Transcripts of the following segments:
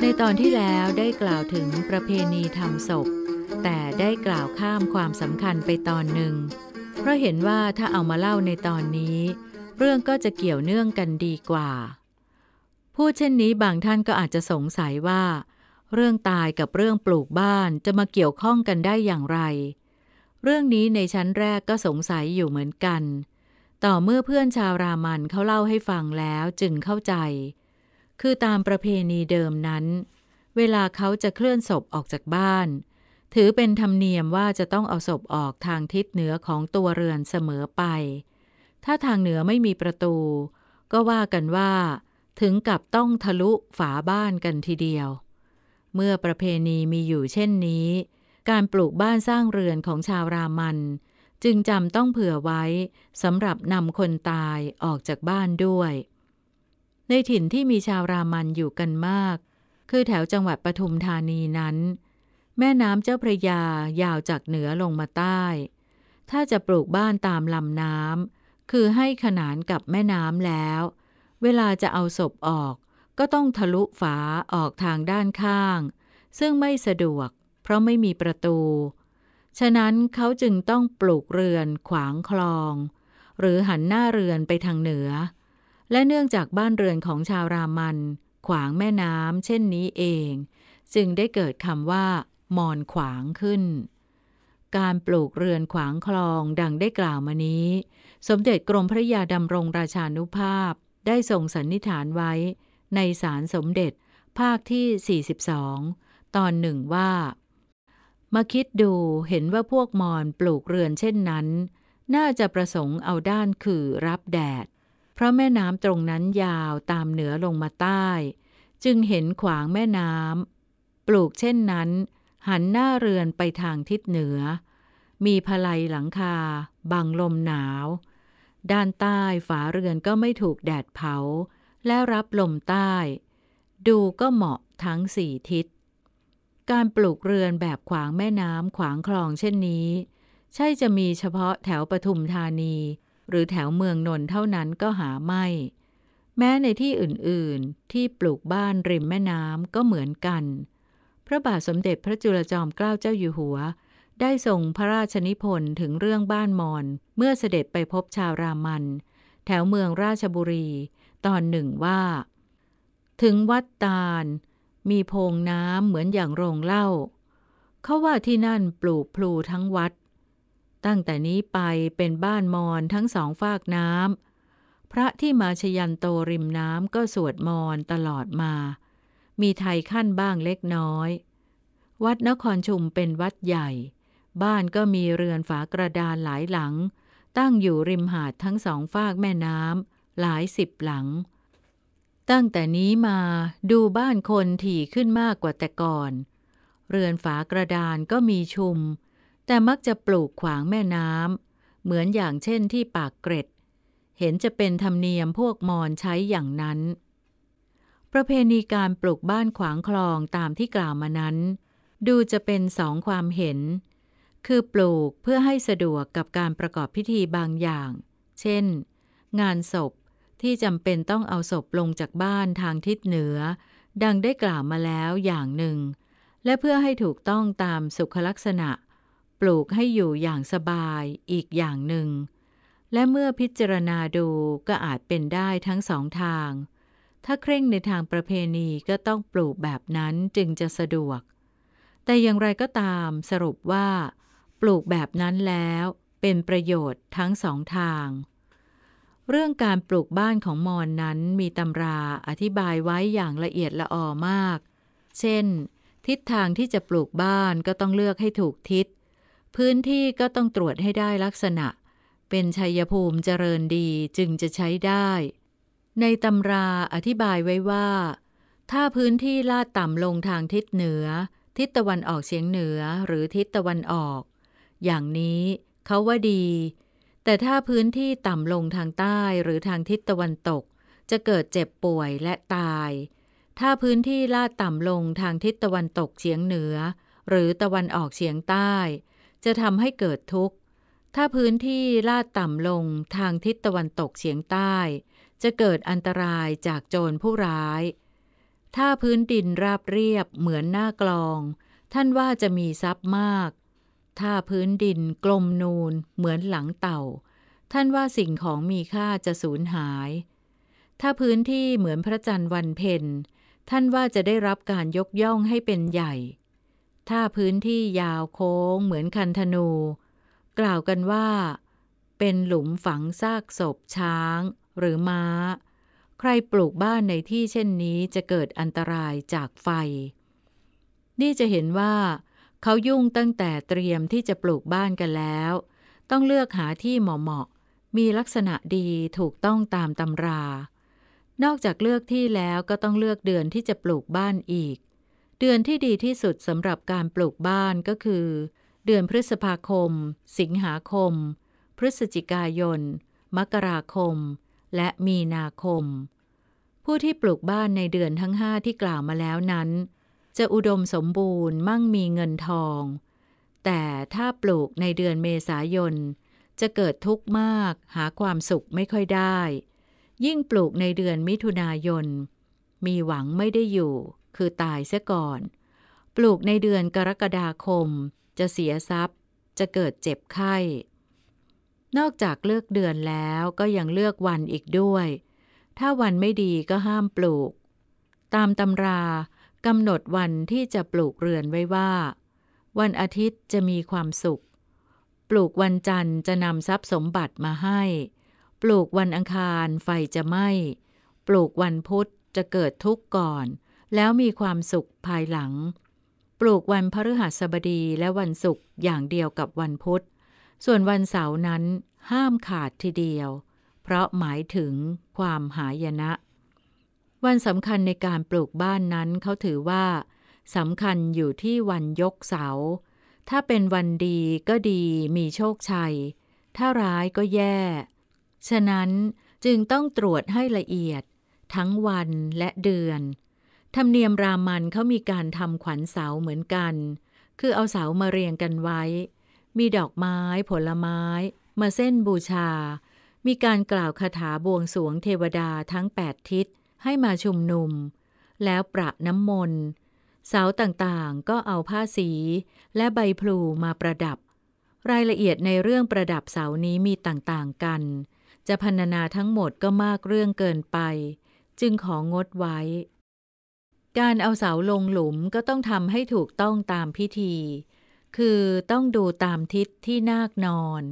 ในตอนที่แล้วได้กล่าวถึงประเพณีทำศพ แต่ได้กล่าวข้ามความสำคัญไปตอนหนึ่ง เพราะเห็นว่าถ้าเอามาเล่าในตอนนี้ เรื่องก็จะเกี่ยวเนื่องกันดีกว่าพูดเช่นนี้บางท่านก็อาจจะสงสัยว่า เรื่องตายกับเรื่องปลูกบ้านจะมาเกี่ยวข้องกันได้อย่างไร เรื่องนี้ในชั้นแรกก็สงสัยอยู่เหมือนกันเต่อเมื่อเพื่อนชาวรามันเขาเล่าให้ฟังแล้วจึงเข้าใจ คือตามประเพณีเดิมนั้น เวลาเขาจะเคลื่อนศพออกจากบ้าน ถือเป็นธรรมเนียมว่าจะต้องเอาศพออกทางทิศเหนือของตัวเรือนเสมอไป ถ้าทางเหนือไม่มีประตู ก็ว่ากันว่า ถึงกับต้องทะลุฝาบ้านกันทีเดียว เมื่อประเพณีมีอยู่เช่นนี้ การปลูกบ้านสร้างเรือนของชาวรามันเจึงจำต้องเผื่อไว้ สำหรับนำคนตายออกจากบ้านด้วย ในถิ่นที่มีชาวรามันอยู่กันมาก คือแถวจังหวัดปทุมธานีนั้น แม่น้ำเจ้าพระยายาวจากเหนือลงมาใต้ ถ้าจะปลูกบ้านตามลำน้ำ คือให้ขนานกับแม่น้ำแล้ว เวลาจะเอาศพออก ก็ต้องทะลุฝาออกทางด้านข้าง ซึ่งไม่สะดวก เพราะไม่มีประตูฉะนั้นเขาจึงต้องปลูกเรือนขวางคลอง หรือหันหน้าเรือนไปทางเหนือ และเนื่องจากบ้านเรือนของชาวรามัน ขวางแม่น้ำเช่นนี้เอง จึงได้เกิดคำว่า มอนขวางขึ้น การปลูกเรือนขวางคลองดังได้กล่าวมานี้ สมเด็จกรมพระยาดำรงราชานุภาพได้ทรงสันนิษฐานไว้ ในสารสมเด็จภาคที่ 42 ตอนหนึ่งว่ามาคิดดูเห็นว่าพวกมอญปลูกเรือนเช่นนั้น น่าจะประสงค์เอาด้านคือรับแดด เพราะแม่น้ำตรงนั้นยาวตามเหนือลงมาใต้ จึงเห็นขวางแม่น้ำปลูกเช่นนั้นหันหน้าเรือนไปทางทิศเหนือ มีพลัยหลังคาบังลมหนาว ด้านใต้ฝาเรือนก็ไม่ถูกแดดเผา และรับลมใต้ ดูก็เหมาะทั้งสี่ทิศการปลูกเรือนแบบขวางแม่น้ำขวางคลองเช่นนี้ ใช่จะมีเฉพาะแถวปทุมธานี หรือแถวเมืองนนท์เท่านั้นก็หาไม่ แม้ในที่อื่นๆที่ปลูกบ้านริมแม่น้ำก็เหมือนกัน พระบาทสมเด็จพระจุลจอมเกล้าเจ้าอยู่หัว ได้ส่งพระราชนิพนธ์ถึงเรื่องบ้านมอนเมื่อเสด็จไปพบชาวรามันแถวเมืองราชบุรี ตอนหนึ่งว่า ถึงวัดตาลมีโพงน้ำเหมือนอย่างโรงเล่า เขาว่าที่นั่นปลูกพลูทั้งวัด ตั้งแต่นี้ไปเป็นบ้านมอนทั้งสองฝากน้ำ พระที่มาชยันโตริมน้ำก็สวดมอนตลอดมา มีไทยขั้นบ้างเล็กน้อย วัดนครชุมเป็นวัดใหญ่ บ้านก็มีเรือนฝากระดานหลายหลัง ตั้งอยู่ริมหาดทั้งสองฝากแม่น้ำหลายสิบหลังตั้งแต่นี้มาดูบ้านคนถี่ขึ้นมากกว่าแต่ก่อน เรือนฝากระดานก็มีชุม แต่มักจะปลูกขวางแม่น้ำเหมือนอย่างเช่นที่ปากเกร็ด เห็นจะเป็นธรรมเนียมพวกมอญใช้อย่างนั้น ประเพณีการปลูกบ้านขวางคลองตามที่กล่าวมานั้น ดูจะเป็นสองความเห็น คือปลูกเพื่อให้สะดวกกับการประกอบพิธีบางอย่าง เช่น งานศพที่จำเป็นต้องเอาศพลงจากบ้านทางทิศเหนือ ดังได้กล่าวมาแล้วอย่างหนึ่ง และเพื่อให้ถูกต้องตามสุขลักษณะ ปลูกให้อยู่อย่างสบายอีกอย่างหนึ่ง และเมื่อพิจารณาดูก็อาจเป็นได้ทั้งสองทาง ถ้าเคร่งในทางประเพณีก็ต้องปลูกแบบนั้นจึงจะสะดวก แต่อย่างไรก็ตาม สรุปว่า ปลูกแบบนั้นแล้ว เป็นประโยชน์ทั้งสองทางเรื่องการปลูกบ้านของมอนนั้นมีตำราอธิบายไว้อย่างละเอียดละออมาก เช่น ทิศทางที่จะปลูกบ้านก็ต้องเลือกให้ถูกทิศ พื้นที่ก็ต้องตรวจให้ได้ลักษณะ เป็นชัยภูมิเจริญดีจึงจะใช้ได้ ในตำราอธิบายไว้ว่า ถ้าพื้นที่ลาดต่ำลงทางทิศเหนือ ทิศตะวันออกเฉียงเหนือหรือทิศตะวันออก อย่างนี้เขาว่าดีแต่ถ้าพื้นที่ต่ำลงทางใต้หรือทางทิศตะวันตกจะเกิดเจ็บป่วยและตาย ถ้าพื้นที่ลาดต่ำลงทางทิศตะวันตกเฉียงเหนือ หรือตะวันออกเฉียงใต้ จะทำให้เกิดทุกข์ ถ้าพื้นที่ลาดต่ำลงทางทิศตะวันตกเฉียงใต้ จะเกิดอันตรายจากโจรผู้ร้าย ถ้าพื้นดินราบเรียบเหมือนหน้ากลอง ท่านว่าจะมีทรัพย์มากท่าพื้นดินกลมนูนเหมือนหลังเต่า ท่านว่าสิ่งของมีค่าจะสูญหาย ถ้าพื้นที่เหมือนพระจันทร์วันเพ็ญ ท่านว่าจะได้รับการยกย่องให้เป็นใหญ่ ถ้าพื้นที่ยาวโค้ง เหมือนคันธนู กล่าวกันว่า เป็นหลุมฝังซากศพช้างหรือม้า ใครปลูกบ้านในที่เช่นนี้จะเกิดอันตรายจากไฟ นี่จะเห็นว่าเขายุ่งตั้งแต่เตรียมที่จะปลูกบ้านกันแล้ว ต้องเลือกหาที่เหมาะๆมีลักษณะดีถูกต้องตามตำรา นอกจากเลือกที่แล้วก็ต้องเลือกเดือนที่จะปลูกบ้านอีก เดือนที่ดีที่สุดสำหรับการปลูกบ้านก็คือ เดือนพฤษภาคม สิงหาคม พฤศจิกายน มกราคม และมีนาคม ผู้ที่ปลูกบ้านในเดือนทั้งห้าที่กล่าวมาแล้วนั้นจะอุดมสมบูรณ์มั่งมีเงินทอง แต่ถ้าปลูกในเดือนเมษายน จะเกิดทุกข์มากหาความสุขไม่ค่อยได้ ยิ่งปลูกในเดือนมิถุนายน มีหวังไม่ได้อยู่ คือตายเสียก่อน ปลูกในเดือนกรกฎาคมจะเสียทรัพย์ จะเกิดเจ็บไข้ นอกจากเลือกเดือนแล้วก็ยังเลือกวันอีกด้วย ถ้าวันไม่ดีก็ห้ามปลูก ตามตำรากำหนดวันที่จะปลูกเรือนไว้ว่า วันอาทิตย์จะมีความสุข ปลูกวันจันทร์จะนำทรัพย์สมบัติมาให้ ปลูกวันอังคารไฟจะไหม้ปลูกวันพุธจะเกิดทุกข์ก่อน แล้วมีความสุขภายหลัง ปลูกวันพฤหัสบดีและวันศุกร์อย่างเดียวกับวันพุธส่วนวันเสาร์นั้นห้ามขาดทีเดียว เพราะหมายถึงความหายนะวันสำคัญในการปลูกบ้านนั้นเขาถือว่าสำคัญอยู่ที่วันยกเสา ถ้าเป็นวันดีก็ดีมีโชคชัย ถ้าร้ายก็แย่ ฉะนั้นจึงต้องตรวจให้ละเอียด ทั้งวันและเดือน ธรรมเนียมรามันเขามีการทำขวัญเสาเหมือนกัน คือเอาเสามาเรียงกันไว้ มีดอกไม้ ผลไม้ มาเส้นบูชา มีการกล่าวคาถาบวงสวงเทวดาทั้งแปดทิศให้มาชุมนุม แล้วประน้ำมนต์เสาต่างๆก็เอาผ้าสีและใบพลูมาประดับ รายละเอียดในเรื่องประดับเสานี้มีต่างๆกัน จะพรรณนาทั้งหมดก็มากเรื่องเกินไป จึงของงดไว้ การเอาเสาลงหลุมก็ต้องทำให้ถูกต้องตามพิธี คือต้องดูตามทิศที่นาคนอน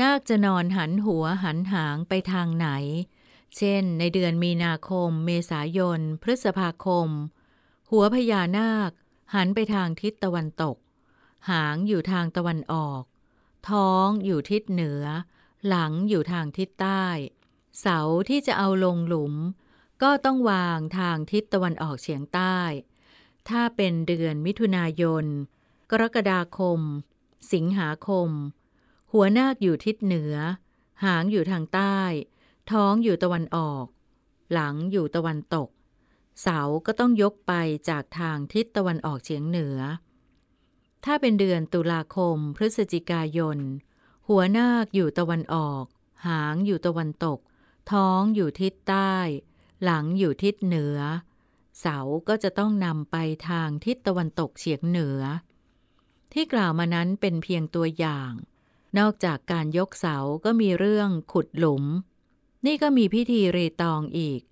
นาคจะนอนหันหัวหันหางไปทางไหนเช่น ในเดือนมีนาคม เมษายนพฤษภาคม หัวพญานาคหันไปทางทิศตะวันตก หางอยู่ทางตะวันออก ท้องอยู่ทิศเหนือ หลังอยู่ทางทิศใต้ เสาที่จะเอาลงหลุม ก็ต้องวางทางทิศตะวันออกเฉียงใต้ ถ้าเป็นเดือนมิถุนายนกรกฎาคม สิงหาคม หัวนาคอยู่ทิศเหนือ หางอยู่ทางใต้ท้องอยู่ตะวันออก หลังอยู่ตะวันตก เสาก็ต้องยกไปจากทางทิศตะวันออกเฉียงเหนือ ถ้าเป็นเดือนตุลาคม พฤศจิกายน หัวนาคอยู่ตะวันออก หางอยู่ตะวันตก ท้องอยู่ทิศใต้ หลังอยู่ทิศเหนือ เสาก็จะต้องนำไปทางทิศตะวันตกเฉียงเหนือ ที่กล่าวมานั้นเป็นเพียงตัวอย่าง นอกจากการยกเสาก็มีเรื่องขุดหลุมนี่ก็มีพิธีเรตองอีก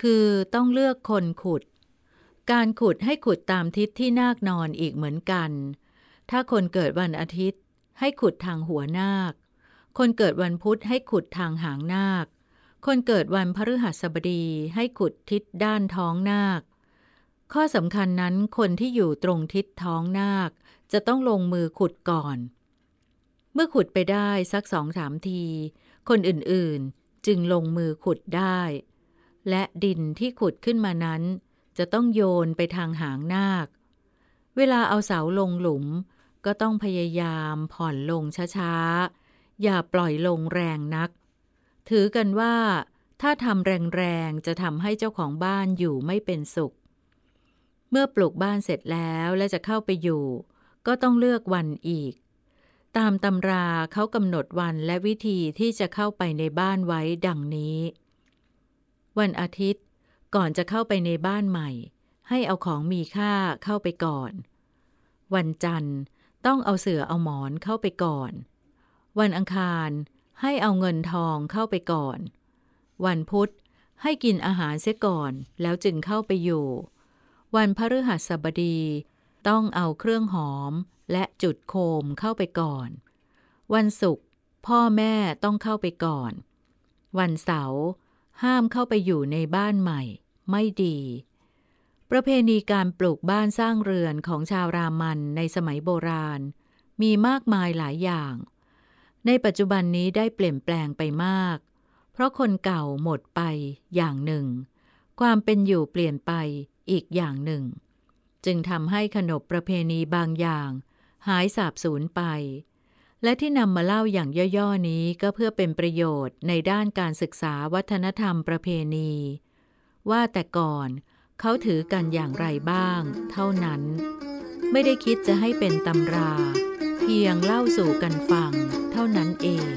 คือต้องเลือกคนขุด การขุดให้ขุดตามทิศที่นาคนอนอีกเหมือนกัน ถ้าคนเกิดวันอาทิตย์ ให้ขุดทางหัวนาค คนเกิดวันพุธให้ขุดทางหางนาค คนเกิดวันพฤหัสบดีให้ขุดทิศด้านท้องนาค ข้อสำคัญนั้นคนที่อยู่ตรงทิศท้องนาค จะต้องลงมือขุดก่อน เมื่อขุดไปได้สักสองสามที คนอื่นๆจึงลงมือขุดได้ และดินที่ขุดขึ้นมานั้นจะต้องโยนไปทางหางนาค เวลาเอาเสาลงหลุม ก็ต้องพยายามผ่อนลงช้าๆ อย่าปล่อยลงแรงนัก ถือกันว่าถ้าทำแรงๆจะทำให้เจ้าของบ้านอยู่ไม่เป็นสุข เมื่อปลูกบ้านเสร็จแล้วและจะเข้าไปอยู่ ก็ต้องเลือกวันอีกตามตำราเขากำหนดวันและวิธีที่จะเข้าไปในบ้านไว้ดังนี้ วันอาทิตย์ก่อนจะเข้าไปในบ้านใหม่ ให้เอาของมีค่าเข้าไปก่อน วันจันทร์ต้องเอาเสือเอาหมอนเข้าไปก่อน วันอังคารให้เอาเงินทองเข้าไปก่อน วันพุธให้กินอาหารเสียก่อนแล้วจึงเข้าไปอยู่ วันพฤหัสบดีต้องเอาเครื่องหอมและจุดโคมเข้าไปก่อน วันศุกร์พ่อแม่ต้องเข้าไปก่อน วันเสาร์ห้ามเข้าไปอยู่ในบ้านใหม่ ไม่ดี ประเพณีการปลูกบ้านสร้างเรือนของชาวรามัน ในสมัยโบราณ มีมากมายหลายอย่าง ในปัจจุบันนี้ได้เปลี่ยนแปลงไปมาก เพราะคนเก่าหมดไปอย่างหนึ่ง ความเป็นอยู่เปลี่ยนไปอีกอย่างหนึ่ง จึงทำให้ขนบประเพณีบางอย่างหายสาบสูญไป และที่นำมาเล่าอย่างย่อๆนี้ก็เพื่อเป็นประโยชน์ในด้านการศึกษาวัฒนธรรมประเพณี ว่าแต่ก่อนเขาถือกันอย่างไรบ้าง เท่านั้น ไม่ได้คิดจะให้เป็นตำรา เพียงเล่าสู่กันฟัง เท่านั้นเอง